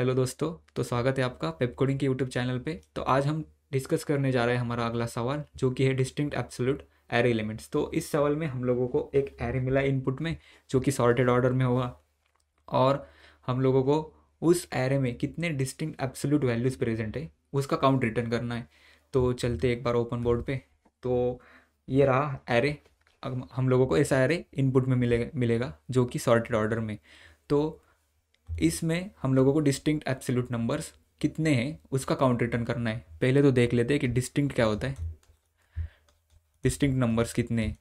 hello दोस्तों तो स्वागत है आपका पेपकोडिंग के यूट्यूब चैनल पे तो आज हम डिस्कस करने जा रहे हैं हमारा अगला सवाल जो कि है डिस्टिंक्ट एब्सोल्यूट एरे एलिमेंट्स तो इस सवाल में हम लोगों को एक एरे मिला इनपुट में जो कि सॉर्टेड ऑर्डर में होगा और हम लोगों को उस एरे में कितने डिस्टिंक्ट एब्सोल्यूट वैल्यूज़ प्रेजेंट है उसका काउंट रिटर्न करना है तो चलते एक बार ओपन बोर्ड पर तो ये रहा एरे अब हम लोगों को ऐसा एरे इनपुट में मिले मिलेगा जो कि सॉर्टेड ऑर्डर में तो इसमें हम लोगों को डिस्टिंक्ट एब्सोल्यूट नंबर्स कितने हैं उसका काउंट रिटर्न करना है पहले तो देख लेते हैं कि डिस्टिंक्ट क्या होता है डिस्टिंक्ट नंबर्स कितने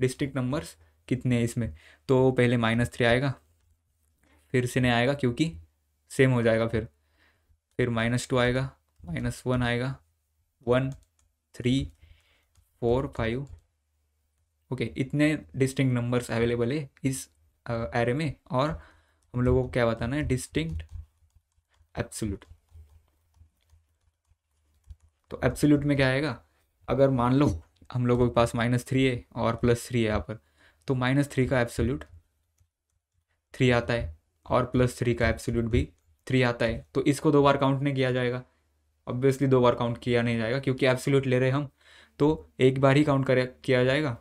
डिस्टिंक्ट नंबर्स कितने हैं इसमें तो पहले माइनस थ्री आएगा फिर से नहीं आएगा क्योंकि सेम हो जाएगा फिर फिर माइनस टू आएगा माइनस वन आएगा one three four five okay इतने डिस्टिंक्ट नंबर्स अवेलेबल है इस एरे में और हम लोगों को क्या बताना है डिस्टिंक्ट एब्सोल्यूट तो एब्सोल्यूट में क्या आएगा अगर मान लो हम लोगों के पास माइनस थ्री है और प्लस थ्री है यहाँ पर तो माइनस थ्री का एब्सोल्यूट थ्री आता है और प्लस थ्री का एब्सोल्यूट भी थ्री आता है तो इसको दो बार काउंट नहीं किया जाएगा ऑब्वियसली दो बार काउंट किया नहीं जाएगा क्योंकि एब्सोल्यूट ले रहे हम तो एक बार ही काउंट कर किया जाएगा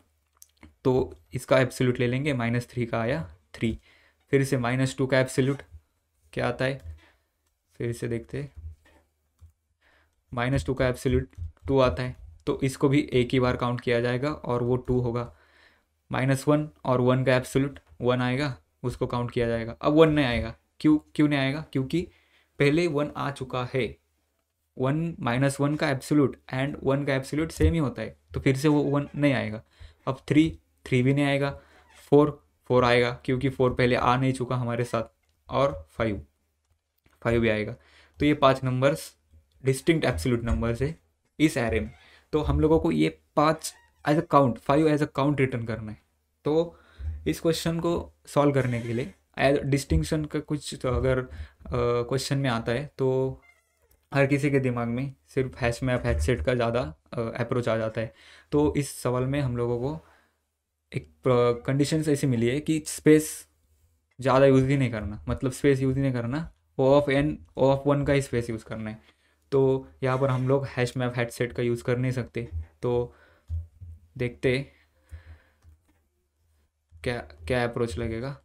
तो इसका एब्सोल्यूट ले लेंगे माइनस थ्री का आया थ्री फिर से माइनस टू का एब्सोल्यूट क्या आता है फिर से देखते माइनस टू का एब्सोल्यूट टू आता है तो इसको भी एक ही बार काउंट किया जाएगा और वो टू होगा माइनस वन और वन का एब्सोल्यूट वन आएगा उसको काउंट किया जाएगा अब वन नहीं आएगा क्यों क्यों नहीं आएगा क्योंकि पहले वन आ चुका है वन माइनस वन का एब्सोल्यूट एंड वन का एब्सोल्यूट सेम ही होता है तो फिर से वो वन नहीं आएगा अब थ्री थ्री भी नहीं आएगा फोर फोर आएगा क्योंकि फोर पहले आ नहीं चुका हमारे साथ और फाइव फाइव भी आएगा तो ये पाँच नंबर्स डिस्टिंक्ट एब्सोल्यूट नंबर्स है इस एरे में तो हम लोगों को ये पाँच as a count five as a count return करना है तो इस क्वेश्चन को सॉल्व करने के लिए एज डिस्टिंक्शन का कुछ तो अगर क्वेश्चन में आता है तो हर किसी के दिमाग में सिर्फ हैच मैप हैच सेट का ज़्यादा अप्रोच आ जाता है तो इस सवाल में हम लोगों को एक कंडीशन ऐसी मिली है कि स्पेस ज़्यादा यूज़ ही नहीं करना मतलब स्पेस यूज़ ही नहीं करना O of N O of one का ही स्पेस यूज़ करना है तो यहाँ पर हम लोग हैश मैप हेडसेट का यूज़ कर नहीं सकते तो देखते क्या क्या अप्रोच लगेगा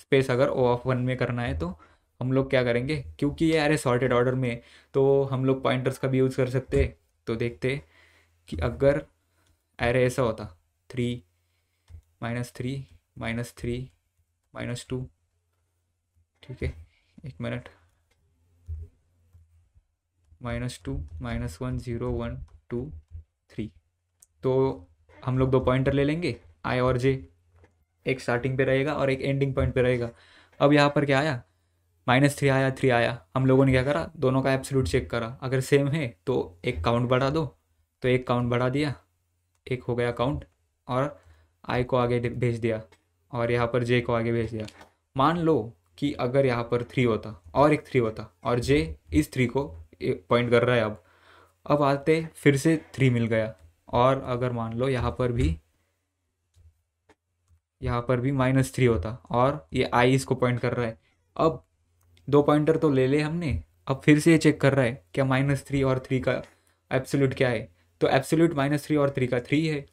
स्पेस अगर ओ ऑफ वन में करना है तो हम लोग क्या करेंगे क्योंकि ये अरे सॉर्टेड ऑर्डर में तो हम लोग पॉइंटर्स का भी यूज़ कर सकते तो देखते कि अगर अरे ऐसा होता three minus three minus three minus two ठीक है एक minute minus two minus one zero one two three तो हम लोग दो पॉइंटर ले लेंगे आई और जे एक स्टार्टिंग पे रहेगा और एक एंडिंग पॉइंट पे रहेगा अब यहाँ पर क्या आया माइनस थ्री आया थ्री आया हम लोगों ने क्या करा दोनों का एब्सोल्यूट चेक करा अगर सेम है तो एक काउंट बढ़ा दो तो एक काउंट बढ़ा दिया एक हो गया काउंट और आई को आगे भेज दिया और यहाँ पर जे को आगे भेज दिया मान लो कि अगर यहाँ पर थ्री होता और एक थ्री होता और जे इस थ्री को पॉइंट कर रहा है अब अब आते फिर से थ्री मिल गया और अगर मान लो यहाँ पर भी यहाँ पर भी माइनस थ्री होता और ये आई इसको पॉइंट कर रहा है अब दो पॉइंटर तो ले ले हमने अब फिर से ये चेक कर रहा है क्या माइनस थ्री और थ्री का एब्सोल्यूट क्या है तो एब्सोल्यूट माइनस थ्री और थ्री का थ्री है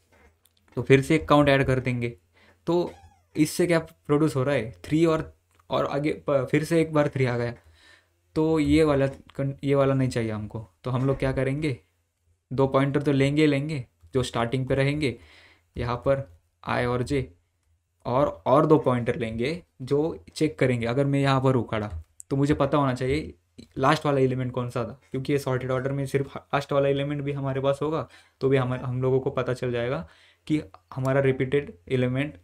तो फिर से एक काउंट ऐड कर देंगे तो इससे क्या प्रोड्यूस हो रहा है थ्री और और आगे फिर से एक बार थ्री आ गया तो ये वाला ये वाला नहीं चाहिए हमको तो हम लोग क्या करेंगे दो पॉइंटर तो लेंगे लेंगे जो स्टार्टिंग पे रहेंगे यहाँ पर आई और जे और और दो पॉइंटर लेंगे जो चेक करेंगे अगर मैं यहाँ पर उखाड़ा तो मुझे पता होना चाहिए लास्ट वाला एलिमेंट कौन सा था क्योंकि ये सॉर्टेड ऑर्डर में सिर्फ लास्ट वाला एलिमेंट भी हमारे पास होगा तो भी हम हम लोगों को पता चल जाएगा कि हमारा रिपीटेड एलिमेंट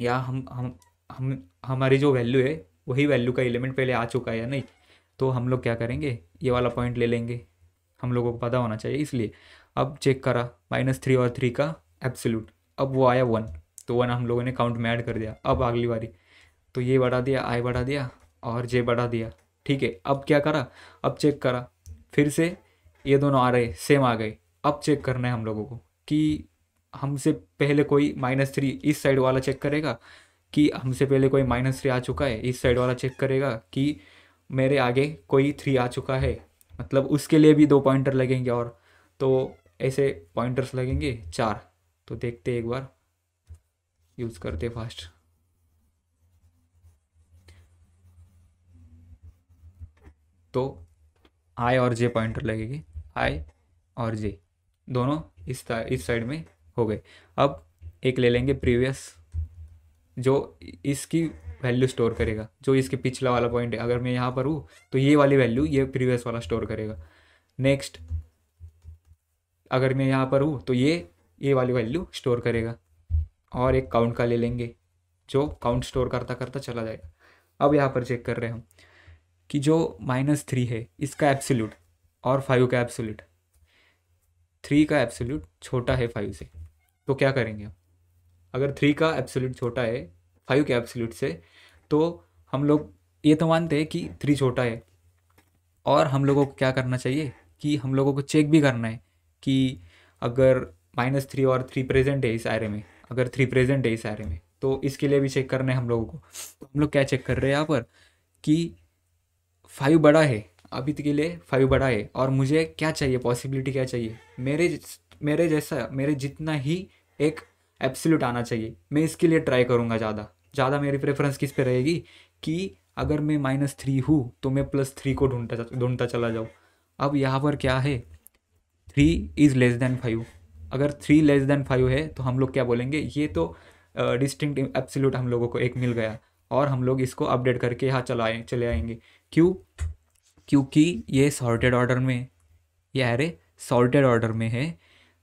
या हम हम हम हमारी जो वैल्यू है वही वैल्यू का एलिमेंट पहले आ चुका है या नहीं तो हम लोग क्या करेंगे ये वाला पॉइंट ले लेंगे हम लोगों को पता होना चाहिए इसलिए अब चेक करा माइनस थ्री और थ्री का एब्सोल्यूट अब वो आया वन तो वन हम लोगों ने काउंट में ऐड कर दिया अब अगली बारी तो ये बढ़ा दिया आई बढ़ा दिया और जे बढ़ा दिया ठीक है अब क्या करा अब चेक करा फिर से ये दोनों आ रहे सेम आ गए अब चेक करना है हम लोगों को कि हमसे पहले कोई माइनस थ्री इस साइड वाला चेक करेगा कि हमसे पहले कोई माइनस थ्री आ चुका है इस साइड वाला चेक करेगा कि मेरे आगे कोई थ्री आ चुका है मतलब उसके लिए भी दो पॉइंटर लगेंगे और तो ऐसे पॉइंटर्स लगेंगे चार तो देखते एक बार यूज़ करते फास्ट तो आई और जे पॉइंटर लगेगी आई और जे दोनों इस इस साइड में हो गए अब एक ले लेंगे प्रीवियस जो इसकी वैल्यू स्टोर करेगा जो इसके पिछला वाला पॉइंट है अगर मैं यहाँ पर हूँ तो ये वाली वैल्यू ये प्रीवियस वाला स्टोर करेगा नेक्स्ट अगर मैं यहाँ पर हूँ तो ये ये वाली वैल्यू स्टोर करेगा और एक काउंट का ले लेंगे जो काउंट स्टोर करता करता चला जाएगा अब यहाँ पर चेक कर रहे हैं हम कि जो माइनस थ्री है इसका एब्सोल्यूट और फाइव का एब्सोल्यूट थ्री का एब्सोल्यूट छोटा है फाइव से तो क्या करेंगे अगर थ्री का एब्सोल्यूट छोटा है फाइव के एब्सोल्यूट से तो हम लोग ये तो मानते हैं कि थ्री छोटा है और हम लोगों को क्या करना चाहिए कि हम लोगों को चेक भी करना है कि अगर माइनस थ्री और थ्री प्रेजेंट है इस आयरे में अगर थ्री प्रेजेंट है इस आयरे में तो इसके लिए भी चेक करना है हम लोगों को तो हम लोग क्या चेक कर रहे हैं यहाँ पर कि फाइव बड़ा है अभी के लिए फाइव बड़ा है और मुझे क्या चाहिए पॉसिबिलिटी क्या चाहिए मेरे मेरे जैसा मेरे जितना ही एक एब्सोल्यूट आना चाहिए मैं इसके लिए ट्राई करूँगा ज़्यादा ज़्यादा मेरी प्रेफरेंस किस पे रहेगी कि अगर मैं माइनस थ्री हूँ तो मैं प्लस थ्री को ढूंढता ढूंढता चला जाऊँ अब यहाँ पर क्या है three is less than five अगर थ्री लेस देन फाइव है तो हम लोग क्या बोलेंगे ये तो डिस्टिंग uh, हम लोगों को एक मिल गया और हम लोग इसको अपडेट करके यहाँ चलाए चले आएंगे क्यों क्योंकि ये सॉर्टेड ऑर्डर में ये अरे सॉर्टेड ऑर्डर में है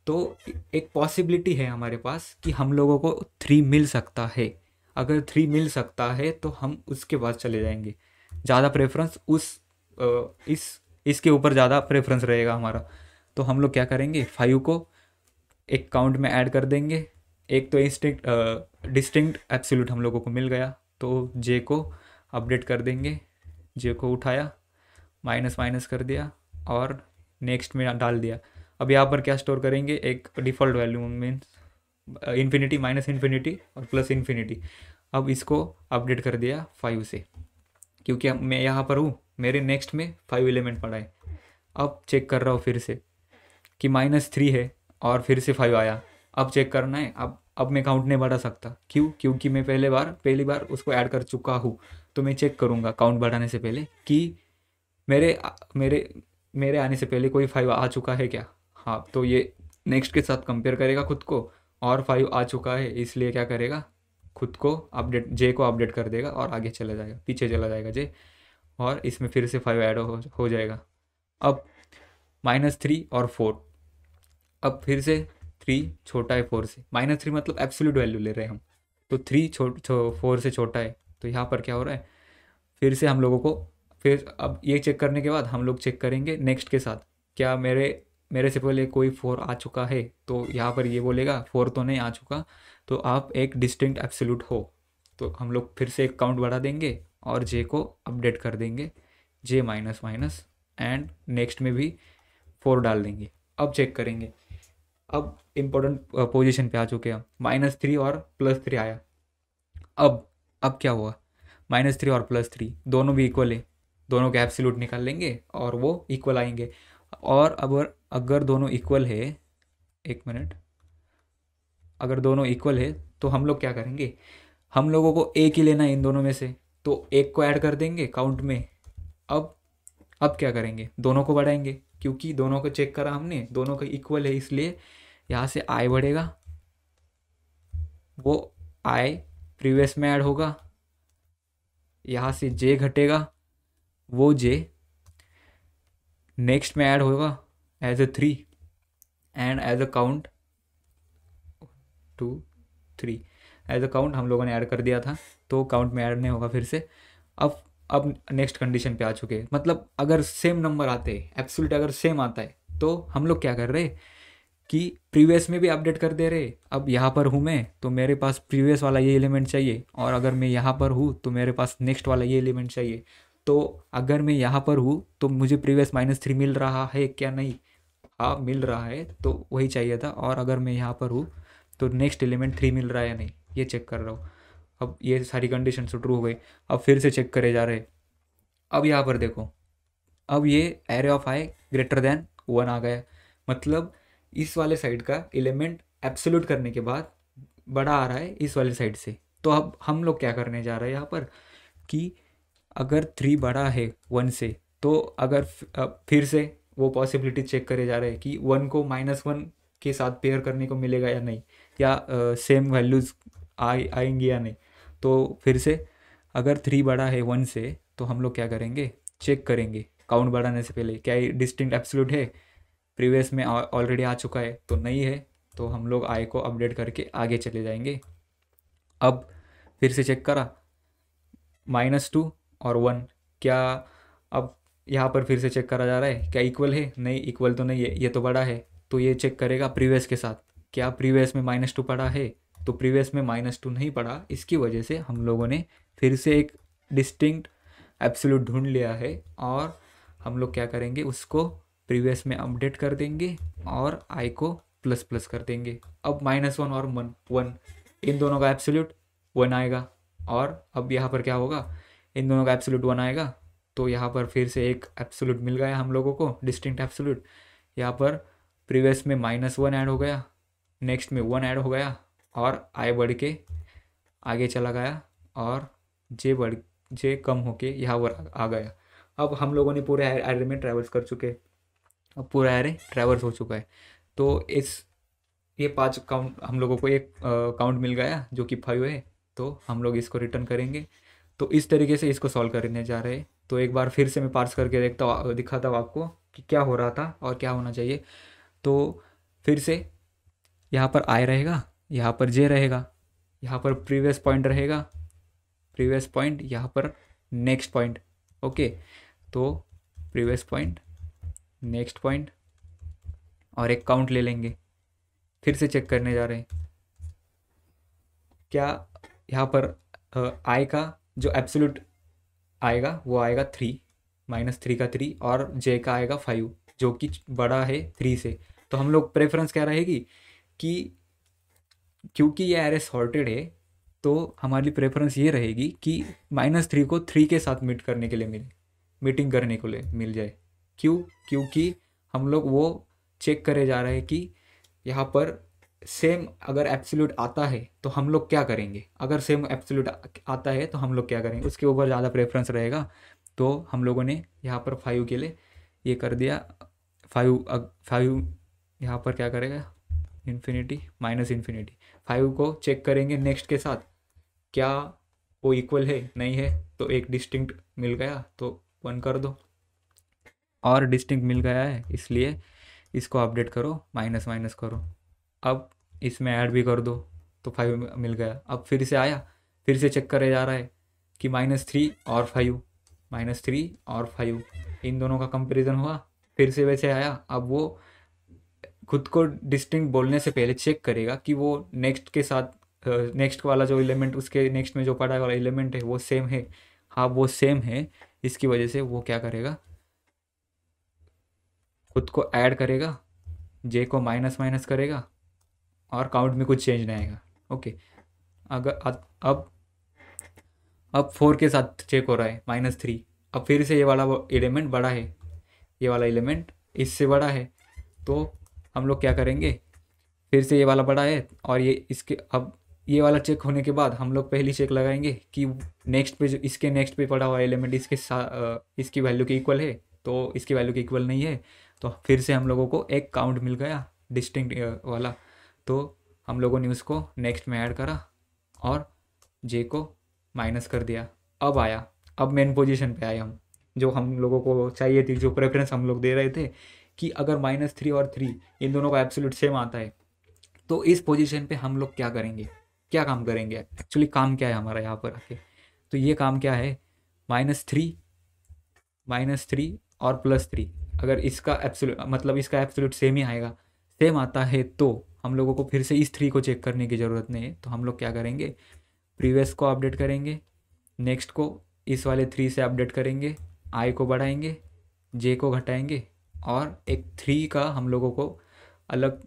तो एक पॉसिबिलिटी है हमारे पास कि हम लोगों को थ्री मिल सकता है अगर थ्री मिल सकता है तो हम उसके पास चले जाएंगे ज़्यादा प्रेफरेंस उस इस इसके ऊपर ज़्यादा प्रेफरेंस रहेगा हमारा तो हम लोग क्या करेंगे फाइव को एक काउंट में ऐड कर देंगे एक तो इंस्टिंक्ट डिस्टिंक्ट एब्सोल्यूट हम लोगों को मिल गया तो जे को अपडेट कर देंगे जे को उठाया माइनस माइनस कर दिया और नेक्स्ट में डाल दिया अब यहाँ पर क्या स्टोर करेंगे एक default value means infinity minus infinity और प्लस इन्फिनिटी अब इसको अपडेट कर दिया फाइव से क्योंकि मैं यहाँ पर हूँ मेरे नेक्स्ट में फाइव एलिमेंट पड़ा है अब चेक कर रहा हूँ फिर से कि माइनस थ्री है और फिर से फाइव आया अब चेक करना है अब अब मैं काउंट नहीं बढ़ा सकता क्यों क्योंकि मैं पहले बार पहली बार उसको ऐड कर चुका हूँ तो मैं चेक करूँगा काउंट बढ़ाने से पहले कि मेरे मेरे मेरे आने से पहले कोई फाइव आ चुका है क्या हाँ तो ये नेक्स्ट के साथ कंपेयर करेगा खुद को और फाइव आ चुका है इसलिए क्या करेगा खुद को अपडेट जे को अपडेट कर देगा और आगे चला जाएगा पीछे चला जाएगा जे और इसमें फिर से फाइव ऐड हो, हो जाएगा अब माइनस थ्री और फोर अब फिर से थ्री छोटा है फोर से माइनस थ्री मतलब एब्सोल्यूट वैल्यू ले रहे हैं हम तो थ्री छोट छो, फोर से छोटा है तो यहाँ पर क्या हो रहा है फिर से हम लोगों को फिर अब ये चेक करने के बाद हम लोग चेक करेंगे नेक्स्ट के साथ क्या मेरे मेरे से पहले कोई फोर आ चुका है तो यहाँ पर ये बोलेगा फोर तो नहीं आ चुका तो आप एक डिस्टिंक्ट एब्सोल्यूट हो तो हम लोग फिर से एक काउंट बढ़ा देंगे और जे को अपडेट कर देंगे J minus minus and next में भी फोर डाल देंगे अब चेक करेंगे अब इम्पोर्टेंट पोजिशन पर आ चुके हैं माइनस थ्री और प्लस थ्री आया अब अब क्या हुआ माइनस थ्री और प्लस थ्री दोनों भी इक्वल है दोनों के एब्सोल्यूट निकाल लेंगे और वो इक्वल आएंगे और अब अगर दोनों इक्वल है एक मिनट अगर दोनों इक्वल है तो हम लोग क्या करेंगे हम लोगों को एक ही लेना है इन दोनों में से तो एक को ऐड कर देंगे काउंट में अब अब क्या करेंगे दोनों को बढ़ाएंगे क्योंकि दोनों को चेक करा हमने दोनों का इक्वल है इसलिए यहाँ से आई बढ़ेगा वो आई प्रीवियस में ऐड होगा यहाँ से जे घटेगा वो जे नेक्स्ट में ऐड होगा as a three and as a count two three as a count हम लोगों ने ऐड कर दिया था तो काउंट में ऐड नहीं होगा फिर से अब अब नेक्स्ट कंडीशन पे आ चुके हैं मतलब अगर सेम नंबर आते हैं अगर सेम आता है तो हम लोग क्या कर रहे कि प्रीवियस में भी अपडेट कर दे रहे अब यहाँ पर हूँ मैं तो मेरे पास प्रीवियस वाला ये एलिमेंट चाहिए और अगर मैं यहाँ पर हूँ तो मेरे पास नेक्स्ट वाला ये एलिमेंट चाहिए तो अगर मैं यहाँ पर हूँ तो मुझे प्रीवियस माइनस थ्री मिल रहा है क्या नहीं हाँ मिल रहा है तो वही चाहिए था और अगर मैं यहाँ पर हूँ तो नेक्स्ट एलिमेंट थ्री मिल रहा है या नहीं ये चेक कर रहा हूँ अब ये सारी कंडीशन ट्रू तो हो गई अब फिर से चेक करे जा रहे अब यहाँ पर देखो अब ये array of I greater than one आ गया मतलब इस वाले साइड का एलिमेंट एब्सोल्यूट करने के बाद बड़ा आ रहा है इस वाले साइड से तो अब हम लोग क्या करने जा रहे हैं यहाँ पर कि अगर थ्री बड़ा है वन से तो अगर फिर से वो पॉसिबिलिटी चेक करे जा रहे हैं कि वन को माइनस वन के साथ पेयर करने को मिलेगा या नहीं या सेम वैल्यूज़ आए आएंगी या नहीं तो फिर से अगर थ्री बड़ा है वन से तो हम लोग क्या करेंगे चेक करेंगे काउंट बढ़ाने से पहले क्या ये डिस्टिंक्ट एब्सोल्यूट है प्रीवियस में ऑलरेडी आ चुका है तो नहीं है तो हम लोग आई को अपडेट करके आगे चले जाएंगे अब फिर से चेक करा माइनस टू और वन क्या अब यहाँ पर फिर से चेक करा जा रहा है क्या इक्वल है नहीं इक्वल तो नहीं है ये तो बड़ा है तो ये चेक करेगा प्रीवियस के साथ क्या प्रीवियस में माइनस टू पड़ा है तो प्रीवियस में माइनस टू नहीं पड़ा इसकी वजह से हम लोगों ने फिर से एक डिस्टिंक्ट एब्सोल्यूट ढूंढ लिया है और हम लोग क्या करेंगे उसको प्रीवियस में अपडेट कर देंगे और आई को प्लस प्लस कर देंगे अब माइनस वन और वन वन इन दोनों का एब्सोल्यूट वन आएगा और अब यहाँ पर क्या होगा इन दोनों का एप्सोल्यूट वन आएगा तो यहाँ पर फिर से एक एप्सोल्यूट मिल गया हम लोगों को डिस्टिंक्ट एप्सोल्यूट यहाँ पर प्रीवियस में माइनस वन ऐड हो गया नेक्स्ट में वन ऐड हो गया और आई बढ़ के आगे चला गया और जे बढ़ जे कम होके यहाँ पर आ गया अब हम लोगों ने पूरे एरे में ट्रैवल्स कर चुके अब पूरा एरे ट्रैवल्स हो चुका है तो इस ये पांच काउंट हम लोगों को एक काउंट मिल गया जो कि फाइव है तो हम लोग इसको रिटर्न करेंगे तो इस तरीके से इसको सॉल्व करने जा रहे हैं तो एक बार फिर से मैं पार्स करके देखता दिखाता हूँ आपको कि क्या हो रहा था और क्या होना चाहिए तो फिर से यहाँ पर आई रहेगा यहाँ पर जे रहेगा यहाँ पर प्रीवियस पॉइंट रहेगा प्रीवियस पॉइंट यहाँ पर नेक्स्ट पॉइंट ओके तो प्रीवियस पॉइंट नेक्स्ट पॉइंट और एक काउंट ले लेंगे फिर से चेक करने जा रहे हैं क्या यहाँ पर आई का जो एब्सोल्यूट आएगा वो आएगा थ्री माइनस थ्री का थ्री और जे का आएगा फाइव जो कि बड़ा है थ्री से तो हम लोग प्रेफरेंस क्या रहेगी कि क्योंकि ये एरे सॉर्टेड है तो हमारी प्रेफरेंस ये रहेगी कि माइनस थ्री को थ्री के साथ मीट करने के लिए मिले मीटिंग करने को ले मिल जाए क्यों क्योंकि हम लोग वो चेक करे जा रहे हैं कि यहाँ पर सेम अगर एप्सोल्यूट आता है तो हम लोग क्या करेंगे अगर सेम एप्सोल्यूट आता है तो हम लोग क्या करेंगे उसके ऊपर ज़्यादा प्रेफरेंस रहेगा तो हम लोगों ने यहाँ पर फाइव के लिए ये कर दिया फाइव फाइव यहाँ पर क्या करेगा इन्फिनिटी माइनस इन्फिनिटी फाइव को चेक करेंगे नेक्स्ट के साथ क्या वो इक्वल है नहीं है तो एक डिस्टिंक्ट मिल गया तो वन कर दो और डिस्टिंक्ट मिल गया है इसलिए इसको अपडेट करो माइनस माइनस करो अब इसमें ऐड भी कर दो तो फाइव मिल गया अब फिर से आया फिर से चेक करे जा रहा है कि माइनस थ्री और फाइव माइनस थ्री और फाइव इन दोनों का कंपेरिजन हुआ फिर से वैसे आया अब वो खुद को डिस्टिंक्ट बोलने से पहले चेक करेगा कि वो नेक्स्ट के साथ नेक्स्ट वाला जो एलिमेंट उसके नेक्स्ट में जो पड़ा वाला एलिमेंट है वो सेम है हाँ वो सेम है इसकी वजह से वो क्या करेगा खुद को ऐड करेगा जे को माइनस माइनस करेगा और काउंट में कुछ चेंज नहीं आएगा ओके अगर अब अब फोर के साथ चेक हो रहा है माइनस थ्री अब फिर से ये वाला एलिमेंट बड़ा है ये वाला एलिमेंट इससे बड़ा है तो हम लोग क्या करेंगे फिर से ये वाला बड़ा है और ये इसके अब ये वाला चेक होने के बाद हम लोग पहली चेक लगाएंगे कि नेक्स्ट पे जो इसके नेक्स्ट पे पड़ा हुआ एलिमेंट इसके साथ इसकी वैल्यू के इक्वल है तो इसकी वैल्यू के इक्वल नहीं है तो फिर से हम लोगों को एक काउंट मिल गया डिस्टिंक्ट वाला तो हम लोगों ने उसको नेक्स्ट में ऐड करा और जे को माइनस कर दिया अब आया अब मेन पोजीशन पे आए हम जो हम लोगों को चाहिए थी जो प्रेफरेंस हम लोग दे रहे थे कि अगर माइनस थ्री और थ्री इन दोनों का एब्सोल्यूट सेम आता है तो इस पोजीशन पे हम लोग क्या करेंगे क्या काम करेंगे एक्चुअली काम क्या है हमारा यहाँ पर आके तो ये काम क्या है माइनस थ्री माइनस थ्री और प्लस थ्री अगर इसका एप्सोल्यूट मतलब इसका एप्सोल्यूट सेम ही आएगा सेम आता है तो हम लोगों को फिर से इस थ्री को चेक करने की ज़रूरत नहीं है तो हम लोग क्या करेंगे प्रीवियस को अपडेट करेंगे नेक्स्ट को इस वाले थ्री से अपडेट करेंगे आई को बढ़ाएंगे जे को घटाएंगे और एक थ्री का हम लोगों को अलग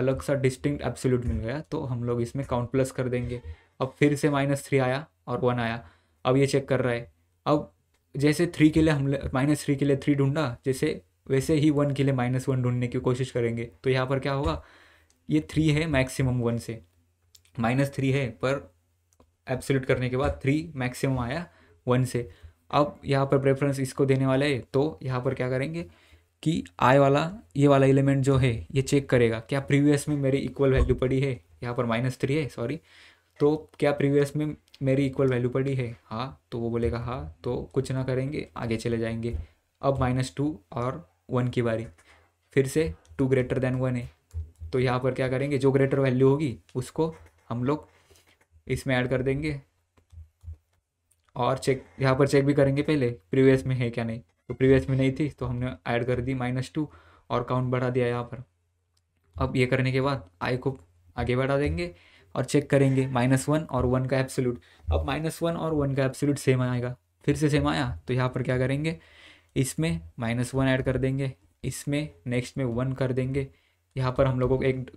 अलग सा डिस्टिंक्ट एब्सोल्यूट मिल गया तो हम लोग इसमें काउंट प्लस कर देंगे अब फिर से माइनस थ्री आया और वन आया अब ये चेक कर रहा है अब जैसे थ्री के लिए हम माइनस थ्री के लिए थ्री ढूंढा जैसे वैसे ही वन के लिए माइनस वन ढूंढने की कोशिश करेंगे तो यहाँ पर क्या होगा ये थ्री है मैक्सिमम वन से माइनस थ्री है पर एब्सोल्यूट करने के बाद थ्री मैक्सिमम आया वन से अब यहाँ पर प्रेफरेंस इसको देने वाला है तो यहाँ पर क्या करेंगे कि आई वाला ये वाला एलिमेंट जो है ये चेक करेगा क्या प्रीवियस में मेरी इक्वल वैल्यू पड़ी है यहाँ पर माइनस थ्री है सॉरी तो क्या प्रीवियस में मेरी इक्वल वैल्यू पड़ी है हाँ तो वो बोलेगा हाँ तो कुछ ना करेंगे आगे चले जाएंगे अब माइनस टू और वन की बारी फिर से टू ग्रेटर देन वन है तो यहाँ पर क्या करेंगे जो ग्रेटर वैल्यू होगी उसको हम लोग इसमें ऐड कर देंगे और चेक यहाँ पर चेक भी करेंगे पहले प्रीवियस में है क्या नहीं तो प्रीवियस में नहीं थी तो हमने ऐड कर दी माइनस टू और काउंट बढ़ा दिया यहाँ पर अब ये करने के बाद आई को आगे बढ़ा देंगे और चेक करेंगे माइनस वन और वन का एब्सोल्यूट अब माइनस वन और वन का एब्सोल्यूट सेम आएगा फिर से सेम आया तो यहाँ पर क्या करेंगे इसमें माइनस वन ऐड कर देंगे इसमें नेक्स्ट में वन कर देंगे यहाँ पर हम लोगों को एक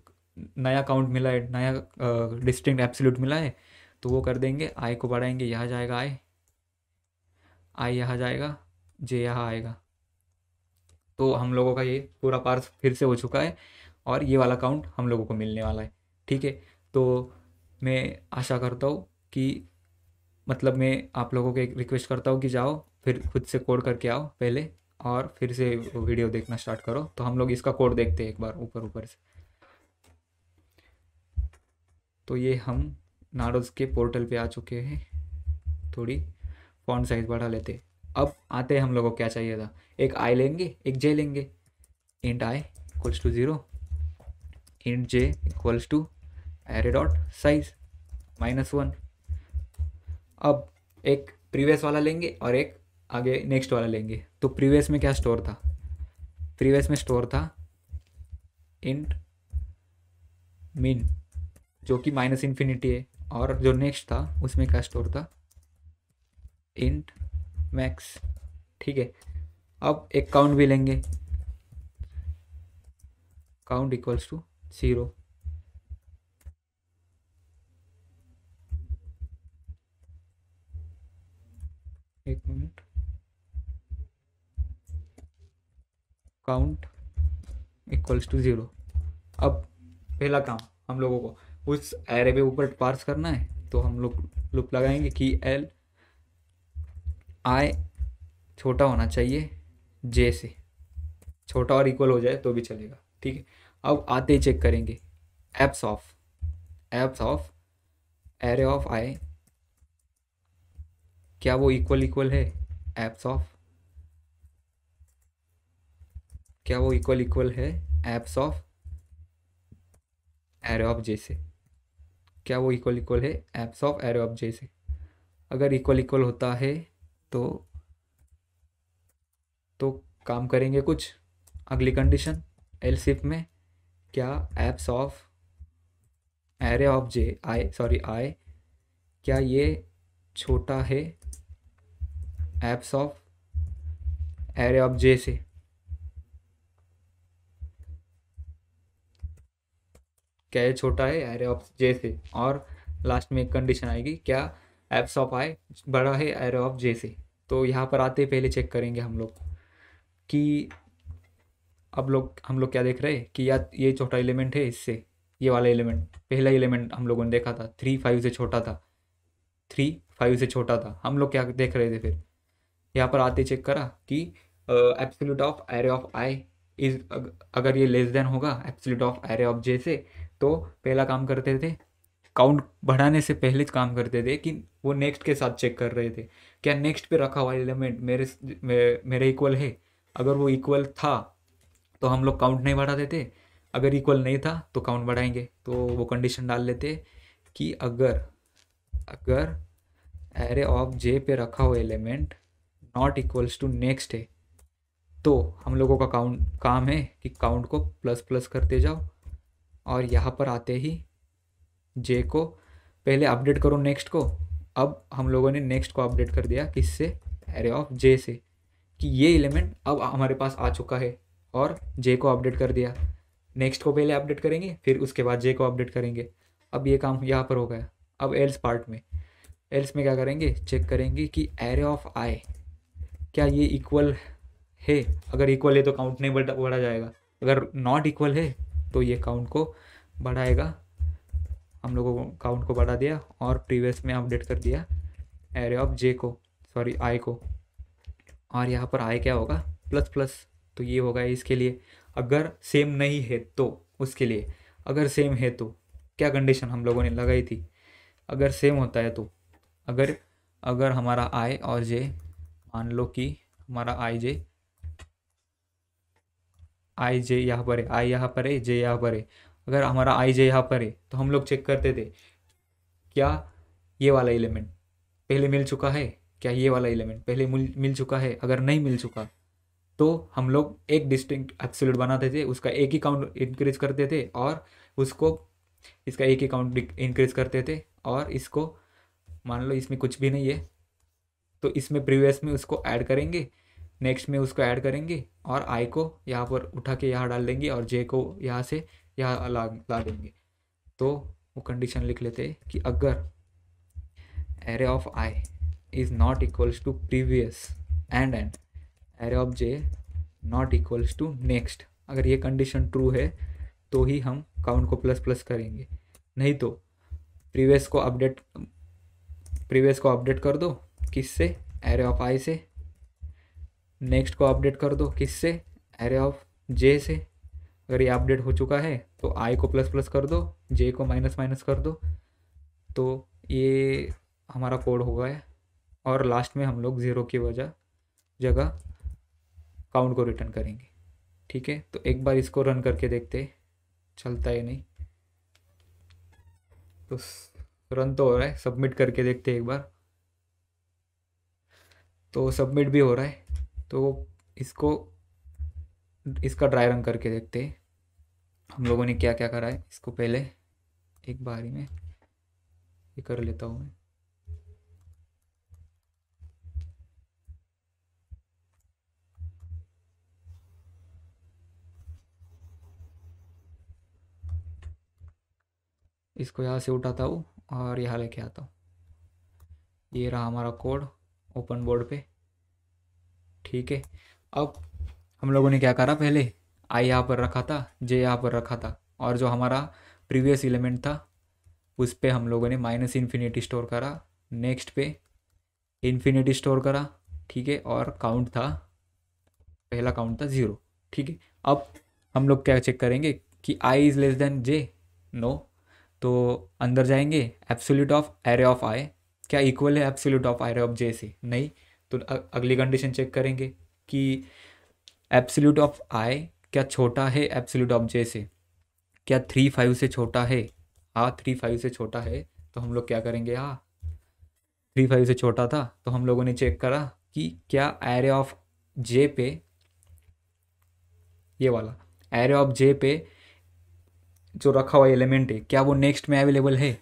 नया काउंट मिला है नया डिस्टिंक्ट एप्सल्यूट मिला है तो वो कर देंगे आई को बढ़ाएंगे यहाँ जाएगा आई आई यहाँ जाएगा जे यहाँ आएगा तो हम लोगों का ये पूरा पार्स फिर से हो चुका है और ये वाला काउंट हम लोगों को मिलने वाला है ठीक है तो मैं आशा करता हूँ कि मतलब मैं आप लोगों को एक रिक्वेस्ट करता हूँ कि जाओ फिर खुद से कोड करके आओ पहले और फिर से वीडियो देखना स्टार्ट करो तो हम लोग इसका कोड देखते हैं एक बार ऊपर ऊपर से तो ये हम नाडोज के पोर्टल पे आ चुके हैं थोड़ी फोन साइज बढ़ा लेते अब आते हैं हम लोगों को क्या चाहिए था एक आई लेंगे एक जे लेंगे int I equals to zero int J equals to array dot size minus one अब एक प्रीवियस वाला लेंगे और एक आगे नेक्स्ट वाला लेंगे तो प्रीवियस में क्या स्टोर था प्रीवियस में स्टोर था इंट मीन जो कि माइनस इन्फिनिटी है और जो नेक्स्ट था उसमें क्या स्टोर था इंट मैक्स ठीक है अब एक काउंट भी लेंगे काउंट इक्वल्स टू ज़ीरो एक minute count equals to zero अब पहला काम हम लोगों को उस एरे पे ऊपर पार्स करना है तो हम लोग लुप लगाएंगे कि एल आई छोटा होना चाहिए जे से छोटा और इक्वल हो जाए तो भी चलेगा ठीक है अब आते ही चेक करेंगे abs of abs of array of I क्या वो इक्वल इक्वल है एप्स ऑफ क्या वो इक्वल इक्वल है abs of array of J से क्या वो इक्वल इक्वल है abs of array of J से अगर इक्वल इक्वल होता है तो तो काम करेंगे कुछ अगली कंडीशन एल सिप में क्या abs of array of J I sorry I क्या ये छोटा है abs of array of J से क्या ये छोटा है एरे ऑफ जे से और लास्ट में एक कंडीशन आएगी क्या एप्स ऑफ आई बड़ा है एरे ऑफ जे से तो यहाँ पर आते पहले चेक करेंगे हम लोग कि अब लोग हम लोग क्या देख रहे हैं कि या ये छोटा एलिमेंट है इससे ये वाला एलिमेंट पहला एलिमेंट हम लोगों ने देखा था थ्री फाइव से छोटा था थ्री फाइव से छोटा था हम लोग क्या देख रहे थे फिर यहाँ पर आते चेक करा कि absolute of array of I is अगर ये लेस देन होगा absolute of array of J से तो पहला काम करते थे काउंट बढ़ाने से पहले काम करते थे कि वो नेक्स्ट के साथ चेक कर रहे थे क्या नेक्स्ट पे रखा हुआ एलिमेंट मेरे मेरे इक्वल है अगर वो इक्वल था तो हम लोग काउंट नहीं बढ़ाते थे अगर इक्वल नहीं था तो काउंट बढ़ाएंगे तो वो कंडीशन डाल लेते कि अगर अगर एरे ऑफ जे पे रखा हुआ element not equals to next है तो हम लोगों का काउंट काम है कि काउंट को प्लस प्लस करते जाओ और यहाँ पर आते ही जे को पहले अपडेट करो नेक्स्ट को अब हम लोगों ने नेक्स्ट को अपडेट कर दिया किससे एरे ऑफ जे से कि ये एलिमेंट अब हमारे पास आ चुका है और जे को अपडेट कर दिया नेक्स्ट को पहले अपडेट करेंगे फिर उसके बाद जे को अपडेट करेंगे अब ये काम यहाँ पर हो गया अब एल्स पार्ट में एल्स में क्या करेंगे चेक करेंगे कि एरे ऑफ आए क्या ये इक्वल है अगर इक्वल है तो काउंट नहीं बढ़ा जाएगा अगर नॉट इक्वल है तो ये काउंट को बढ़ाएगा हम लोगों को काउंट को बढ़ा दिया और प्रीवियस में अपडेट कर दिया एरे ऑफ जे को सॉरी आई को और यहाँ पर आई क्या होगा प्लस प्लस तो ये होगा इसके लिए अगर सेम नहीं है तो उसके लिए अगर सेम है तो क्या कंडीशन हम लोगों ने लगाई थी अगर सेम होता है तो अगर अगर हमारा आई और जे मान लो कि हमारा आई जे आई जे यहाँ पर है आई यहाँ पर है जे यहाँ पर है अगर हमारा आई जे यहाँ पर है तो हम लोग चेक करते थे क्या ये वाला एलिमेंट पहले मिल चुका है क्या ये वाला एलिमेंट पहले मिल चुका है अगर नहीं मिल चुका तो हम लोग एक डिस्टिंक्ट एब्सोल्यूट बनाते थे उसका एक ही काउंट इंक्रीज करते थे और उसको इसका एक ही काउंट इंक्रीज करते थे और इसको मान लो इसमें कुछ भी नहीं है तो इसमें प्रीवियस में उसको ऐड करेंगे नेक्स्ट में उसको ऐड करेंगे और आई को यहाँ पर उठा के यहाँ डाल देंगे और जे को यहाँ से यहाँ ला ला देंगे तो वो कंडीशन लिख लेते हैं कि अगर array of I is not equals to previous and and array of J not equals to next अगर ये कंडीशन ट्रू है तो ही हम काउंट को प्लस प्लस करेंगे नहीं तो प्रीवियस को अपडेट प्रीवियस को अपडेट कर दो किससे एरे ऑफ आई से नेक्स्ट को अपडेट कर दो किससे एरे ऑफ जे से अगर ये अपडेट हो चुका है तो आई को प्लस प्लस कर दो जे को माइनस माइनस कर दो तो ये हमारा कोड हो गया और लास्ट में हम लोग ज़ीरो की वजह जगह काउंट को रिटर्न करेंगे ठीक है तो एक बार इसको रन करके देखते चलता है नहीं तो रन तो हो रहा है सबमिट करके देखते एक बार तो सबमिट भी हो रहा है तो इसको इसका ड्राई रंग करके देखते हम लोगों ने क्या क्या करा है इसको पहले एक बारी में ये कर लेता हूँ मैं इसको यहाँ से उठाता हूँ और यहाँ लेके आता हूँ ये रहा हमारा कोड ओपन बोर्ड पे ठीक है अब हम लोगों ने क्या करा पहले आई यहाँ पर रखा था जे यहाँ पर रखा था और जो हमारा प्रीवियस एलिमेंट था उस पर हम लोगों ने माइनस इन्फिनिटी स्टोर करा नेक्स्ट पे इन्फिनिटी स्टोर करा ठीक है और काउंट था पहला काउंट था ज़ीरो ठीक है अब हम लोग क्या चेक करेंगे कि I is less than J no तो अंदर जाएंगे absolute of array of I क्या इक्वल है absolute of array of J से नहीं तो अगली कंडीशन चेक करेंगे कि एप्सल्यूट ऑफ आई क्या छोटा है एप्सल्यूट ऑफ जे से क्या थ्री फाइव से छोटा है हाँ थ्री फाइव से छोटा है तो हम लोग क्या करेंगे हाँ थ्री फाइव से छोटा था तो हम लोगों ने चेक करा कि क्या एरे ऑफ जे पे ये वाला एरे ऑफ जे पे जो रखा हुआ एलिमेंट है क्या वो नेक्स्ट में अवेलेबल है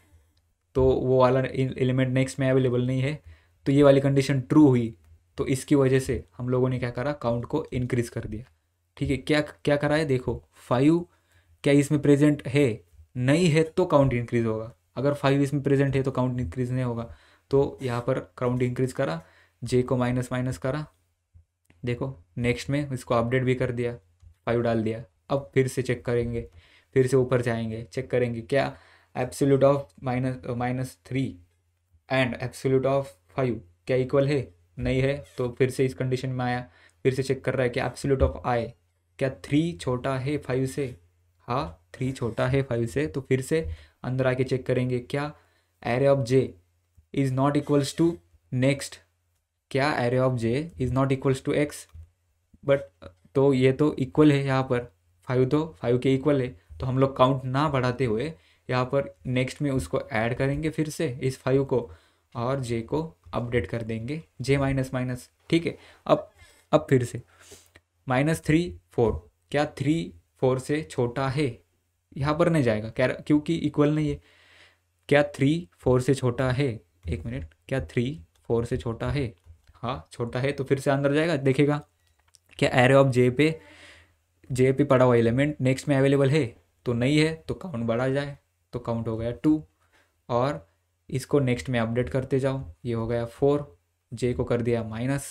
तो वो वाला एलिमेंट नेक्स्ट में अवेलेबल नहीं है तो ये वाली कंडीशन ट्रू हुई तो इसकी वजह से हम लोगों ने क्या करा काउंट को इनक्रीज़ कर दिया ठीक है क्या क्या करा है देखो फाइव क्या इसमें प्रेजेंट है नहीं है तो काउंट इंक्रीज़ होगा अगर फाइव इसमें प्रेजेंट है तो काउंट इंक्रीज़ नहीं होगा तो यहाँ पर काउंट इंक्रीज़ करा जे को माइनस माइनस करा देखो नेक्स्ट में इसको अपडेट भी कर दिया फाइव डाल दिया अब फिर से चेक करेंगे फिर से ऊपर जाएंगे चेक करेंगे क्या absolute of minus minus three and absolute of five क्या इक्वल है नहीं है तो फिर से इस कंडीशन में आया फिर से चेक कर रहा है कि एप्सोल्यूट ऑफ आई क्या थ्री छोटा है फाइव से हाँ थ्री छोटा है फाइव से तो फिर से अंदर आके चेक करेंगे क्या array of J is not equals to next क्या array of J is not equals to X but तो ये तो इक्वल है यहाँ पर फाइव तो फाइव के इक्वल है तो हम लोग काउंट ना बढ़ाते हुए यहाँ पर नेक्स्ट में उसको ऐड करेंगे फिर से इस फाइव को और जे को अपडेट कर देंगे जे माइनस माइनस ठीक है अब अब फिर से माइनस थ्री फोर क्या थ्री फोर से छोटा है यहाँ पर नहीं जाएगा क्या क्योंकि इक्वल नहीं है क्या थ्री फोर से छोटा है एक मिनट क्या थ्री फोर से छोटा है हाँ छोटा है तो फिर से अंदर जाएगा देखेगा क्या एरे ऑफ जे पे जे पे पड़ा हुआ एलिमेंट नेक्स्ट में अवेलेबल है तो नहीं है तो काउंट बढ़ा जाए तो काउंट हो गया टू और इसको नेक्स्ट में अपडेट करते जाओ ये हो गया फोर जे को कर दिया माइनस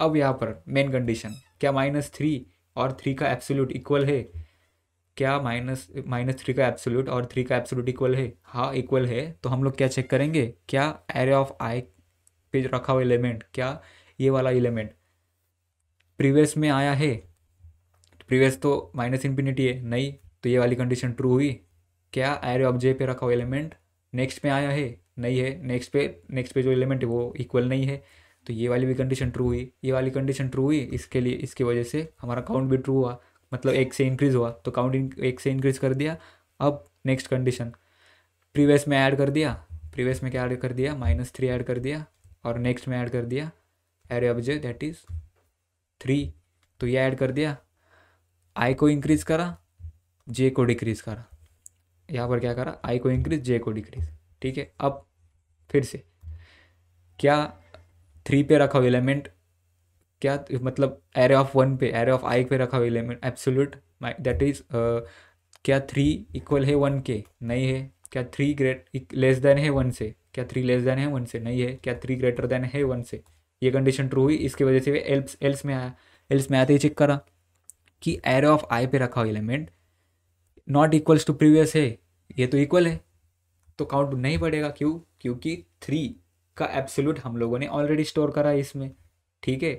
अब यहाँ पर मेन कंडीशन क्या माइनस थ्री और थ्री का एब्सोल्यूट इक्वल है क्या माइनस माइनस थ्री का एब्सोल्यूट और थ्री का एब्सोल्यूट इक्वल है हाँ इक्वल है तो हम लोग क्या चेक करेंगे क्या एरे ऑफ आई पे रखा हुआ एलिमेंट क्या ये वाला एलिमेंट प्रीवियस में आया है प्रीवियस तो माइनस इन्फिनिटी है नहीं तो ये वाली कंडीशन ट्रू हुई क्या एरे ऑफ जे पे रखा हुआ एलिमेंट नेक्स्ट में आया है नहीं है नेक्स्ट पे नेक्स्ट पे जो एलिमेंट है वो इक्वल नहीं है तो ये वाली भी कंडीशन ट्रू हुई ये वाली कंडीशन ट्रू हुई इसके लिए इसकी वजह से हमारा काउंट भी ट्रू हुआ मतलब एक से इंक्रीज़ हुआ तो काउंट एक से इंक्रीज़ कर दिया अब नेक्स्ट कंडीशन प्रीवियस में ऐड कर दिया प्रीवियस में क्या ऐड कर दिया माइनस थ्री ऐड कर दिया और नेक्स्ट में ऐड कर दिया array object that is three तो ये ऐड कर दिया आई को इंक्रीज़ करा जे को डिक्रीज़ करा यहाँ पर क्या करा आई को इंक्रीज़ जे को डिक्रीज़ ठीक है अब फिर से क्या थ्री पे रखा हुआ एलिमेंट क्या मतलब एरे ऑफ वन पे एरे ऑफ आई पे रखा हुआ एलिमेंट एब्सोल्यूट दैट इज क्या थ्री इक्वल है वन के नहीं है क्या थ्री ग्रेट लेस देन है वन से क्या थ्री लेस देन है वन से नहीं है क्या थ्री ग्रेटर देन है वन से ये कंडीशन ट्रू हुई इसकी वजह से एल्स एल्स में आया एल्स में आते ही चेक करा कि एरे ऑफ आई पे रखा हुआ element not equals to previous है ये तो इक्वल है तो काउंट नहीं बढ़ेगा क्यों क्योंकि थ्री का एब्सोल्यूट हम लोगों ने ऑलरेडी स्टोर करा है इसमें ठीक है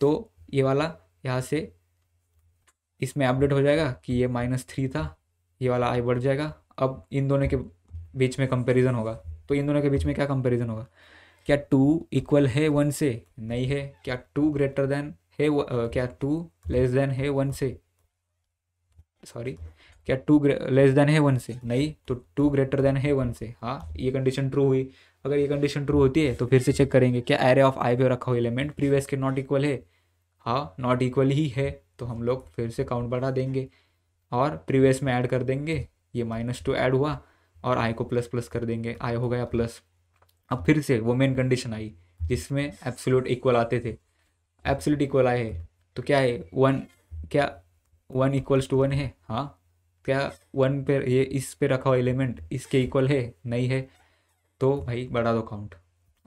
तो ये वाला यहाँ से इसमें अपडेट हो जाएगा कि ये माइनस थ्री था ये वाला आई बढ़ जाएगा अब इन दोनों के बीच में कंपैरिजन होगा तो इन दोनों के बीच में क्या कंपैरिजन होगा क्या टू इक्वल है वन से नहीं है क्या टू ग्रेटर देन है uh, क्या टू लेस देन है वन से सॉरी क्या टू लेस देन है वन से नहीं तो टू ग्रेटर देन है वन से हाँ ये कंडीशन ट्रू हुई अगर ये कंडीशन ट्रू होती है तो फिर से चेक करेंगे क्या एरे ऑफ आई पे रखा हुआ एलिमेंट प्रीवियस के नॉट इक्वल है हाँ नॉट इक्वल ही है तो हम लोग फिर से काउंट बढ़ा देंगे और प्रीवियस में ऐड कर देंगे ये माइनस टू ऐड हुआ और आई को प्लस प्लस कर देंगे आई हो गया प्लस अब फिर से वो मेन कंडीशन आई जिसमें एब्सोल्यूट इक्वल आते थे एब्सोल्यूट इक्वल आए है तो क्या है वन क्या वन इक्वल्स टू वन है हाँ क्या वन पे ये इस पे रखा हुआ एलिमेंट इसके इक्वल है नहीं है तो भाई बढ़ा दो काउंट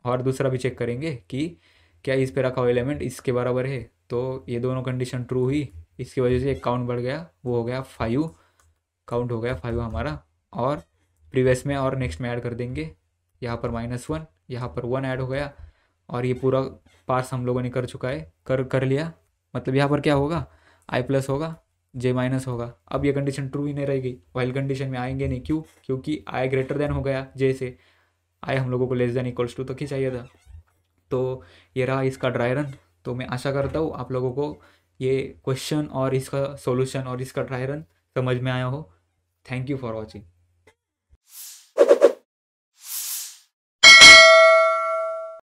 और दूसरा भी चेक करेंगे कि क्या इस पे रखा हुआ एलिमेंट इसके बराबर है तो ये दोनों कंडीशन ट्रू हुई इसकी वजह से एक काउंट बढ़ गया वो हो गया फाइव काउंट हो गया फाइव हमारा और प्रीवियस में और नेक्स्ट में ऐड कर देंगे यहाँ पर माइनस वन यहाँ पर वन ऐड हो गया और ये पूरा पार्स हम लोगों ने कर चुका है कर कर लिया मतलब यहाँ पर क्या होगा आई प्लस होगा जे माइनस होगा अब ये कंडीशन ट्रू ही नहीं रहेगी वाइल कंडीशन में आएंगे नहीं क्यों क्योंकि आई ग्रेटर देन हो गया जे से आई हम लोगों को लेस देन इक्वल्स टू तक ही चाहिए था तो ये रहा इसका ड्राई रन तो मैं आशा करता हूँ आप लोगों को ये क्वेश्चन और इसका सॉल्यूशन और इसका ड्राई रन समझ में आया हो थैंक यू फॉर वॉचिंग